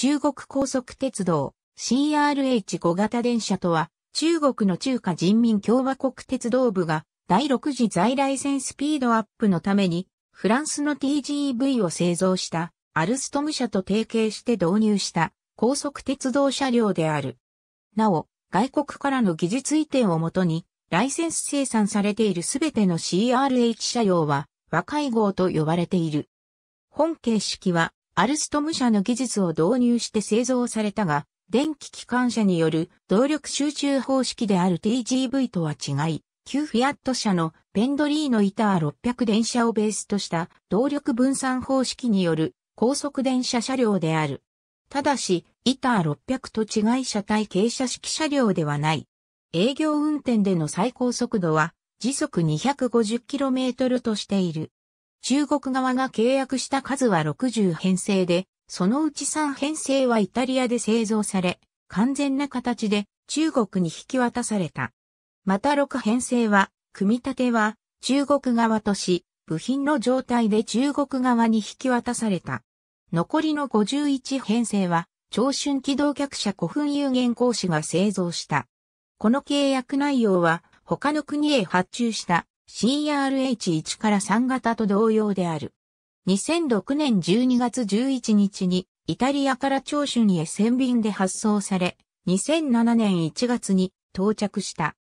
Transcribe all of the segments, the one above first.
中国高速鉄道 CRH5 型電車とは、中国の中華人民共和国鉄道部が第6次在来線スピードアップのために、フランスの TGV を製造したアルストム社と提携して導入した高速鉄道車両である。なお、外国からの技術移転をもとに、ライセンス生産されているすべての CRH 車両は、和解号と呼ばれている。本形式は、アルストム社の技術を導入して製造されたが、電気機関車による動力集中方式である TGV とは違い、旧フィアット社のペンドリーノイター600電車をベースとした動力分散方式による高速電車車両である。ただし、イター600と違い車体傾斜式車両ではない。営業運転での最高速度は時速 250km としている。中国側が契約した数は60編成で、そのうち3編成はイタリアで製造され、完全な形で中国に引き渡された。また6編成は、組み立ては中国側とし、部品の状態で中国側に引き渡された。残りの51編成は、長春機動客車古墳有限公司が製造した。この契約内容は、他の国へ発注した CRH1 から3型と同様である。2006年12月11日にイタリアから長州にへ船便で発送され、2007年1月に到着した。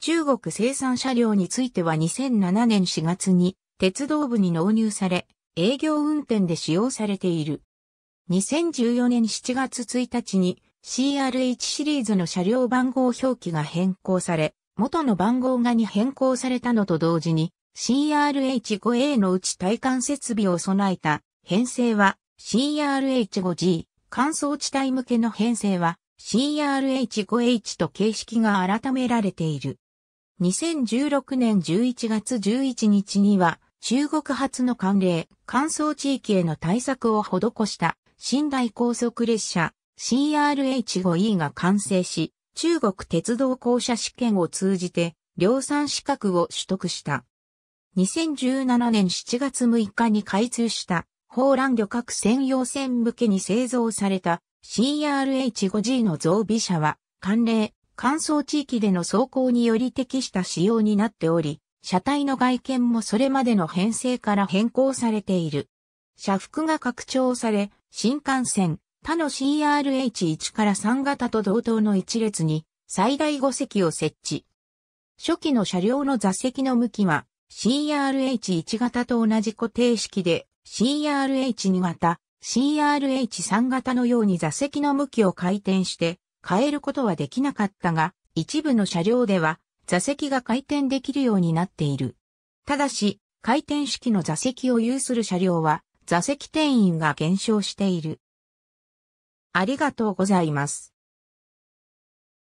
中国生産車両については2007年4月に鉄道部に納入され、営業運転で使用されている。2014年7月1日に CRH シリーズの車両番号表記が変更され、元の番号がに変更されたのと同時に CRH5A のうち体感設備を備えた編成は CRH5G、乾燥地帯向けの編成は CRH5H と形式が改められている。2016年11月11日には中国発の寒冷、乾燥地域への対策を施した寝台高速列車 CRH5E が完成し、中国鉄道公社試験を通じて量産資格を取得した。2017年7月6日に開通した放乱旅客専用船向けに製造された CRH5G の増備車は、寒冷、乾燥地域での走行により適した仕様になっており、車体の外見もそれまでの編成から変更されている。車幅が拡張され、新幹線、他の CRH1 から3型と同等の一列に最大5席を設置。初期の車両の座席の向きは CRH1 型と同じ固定式で CRH2 型、CRH3 型のように座席の向きを回転して変えることはできなかったが、一部の車両では座席が回転できるようになっている。ただし、回転式の座席を有する車両は座席定員が減少している。ありがとうございます。